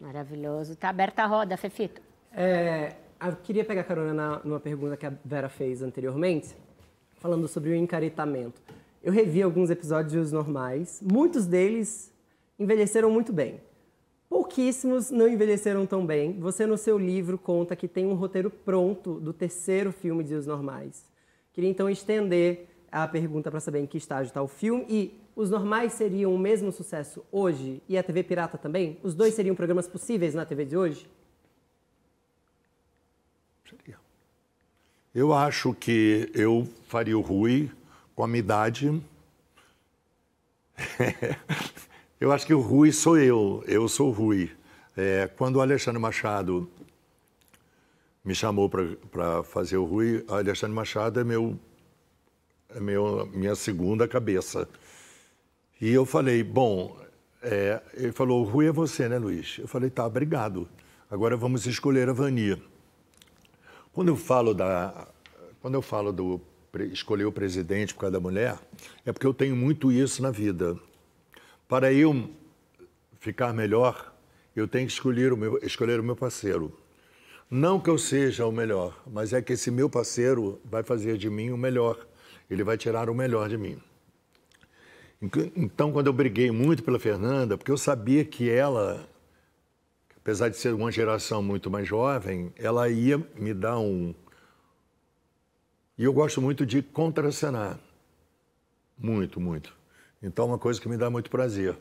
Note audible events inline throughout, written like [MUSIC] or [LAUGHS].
Maravilhoso. Tá aberta a roda, Fefito. É, eu queria pegar carona na, numa pergunta que a Vera fez anteriormente, falando sobre o encaretamento. Eu revi alguns episódios normais, muitos deles envelheceram muito bem. Pouquíssimos não envelheceram tão bem. Você, no seu livro, conta que tem um roteiro pronto do terceiro filme de Os Normais. Queria então estender a pergunta para saber em que estágio está o filme e os normais seriam o mesmo sucesso hoje e a TV pirata também? Os dois seriam programas possíveis na TV de hoje? Seria. Eu acho que eu faria o Rui com a minha idade. [LAUGHS] eu acho que o Rui sou eu, eu sou o Rui. É, quando o Alexandre Machado me chamou para fazer o Rui, o Alexandre Machado é meu, é meu minha segunda cabeça. E eu falei, bom, é, ele falou, Rui é você, né, Luiz? Eu falei, tá, obrigado. Agora vamos escolher a Vani. Quando eu falo da, quando eu falo do escolher o presidente por causa da mulher, é porque eu tenho muito isso na vida. Para eu ficar melhor, eu tenho que escolher o meu, escolher o meu parceiro. Não que eu seja o melhor, mas é que esse meu parceiro vai fazer de mim o melhor. Ele vai tirar o melhor de mim. Então, quando eu briguei muito pela Fernanda, porque eu sabia que ela, apesar de ser uma geração muito mais jovem, ela ia me dar um. E eu gosto muito de contracenar. Muito, muito. Então, é uma coisa que me dá muito prazer.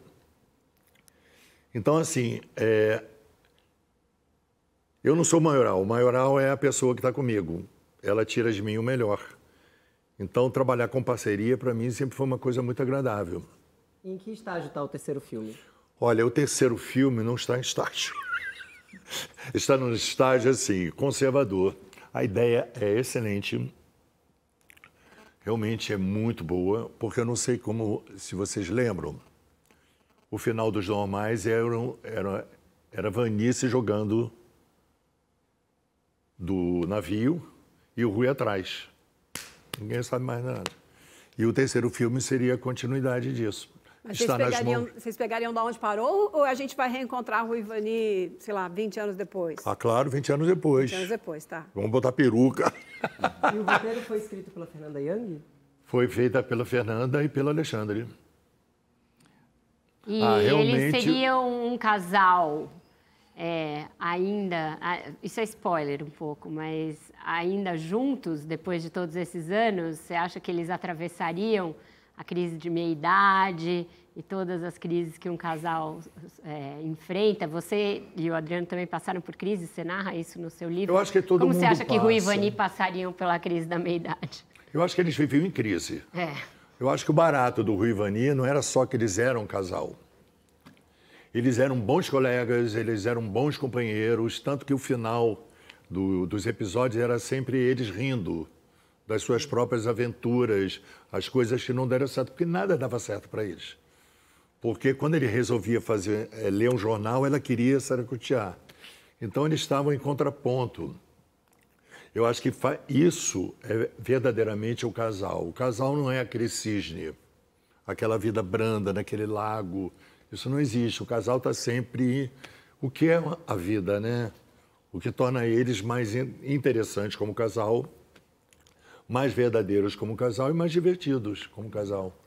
Então, assim, é... eu não sou maioral. O maioral é a pessoa que está comigo. Ela tira de mim o melhor. Então, trabalhar com parceria, para mim, sempre foi uma coisa muito agradável. E em que estágio está o terceiro filme? Olha, o terceiro filme não está em estágio. [LAUGHS] está num estágio, assim, conservador. A ideia é excelente. Realmente é muito boa, porque eu não sei como, se vocês lembram, o final dos normais era, era, era Vanice jogando do navio e o Rui atrás. Ninguém sabe mais nada. E o terceiro filme seria a continuidade disso. Mas Está vocês pegariam, mãos... vocês pegariam de onde parou ou a gente vai reencontrar o Ivani, sei lá, 20 anos depois? Ah, claro, 20 anos depois. 20 anos depois, tá. Vamos botar peruca. E o roteiro foi escrito pela Fernanda Young? Foi feita pela Fernanda e pelo Alexandre. E ah, realmente... eles seriam um casal é, ainda, isso é spoiler um pouco, mas ainda juntos, depois de todos esses anos, você acha que eles atravessariam a crise de meia-idade e todas as crises que um casal é, enfrenta? Você e o Adriano também passaram por crises, você narra isso no seu livro? Eu acho que todo Como mundo Como você acha passa. que Rui e Vani passariam pela crise da meia-idade? Eu acho que eles viviam em crise. É. Eu acho que o barato do Rui e Vani não era só que eles eram um casal. Eles eram bons colegas, eles eram bons companheiros, tanto que o final do, dos episódios era sempre eles rindo das suas próprias aventuras, as coisas que não deram certo, porque nada dava certo para eles. Porque quando ele resolvia fazer, é, ler um jornal, ela queria saracotear. Então eles estavam em contraponto. Eu acho que isso é verdadeiramente o casal. O casal não é aquele cisne, aquela vida branda naquele lago isso não existe. O casal está sempre. O que é a vida, né? O que torna eles mais interessantes como casal, mais verdadeiros como casal e mais divertidos como casal.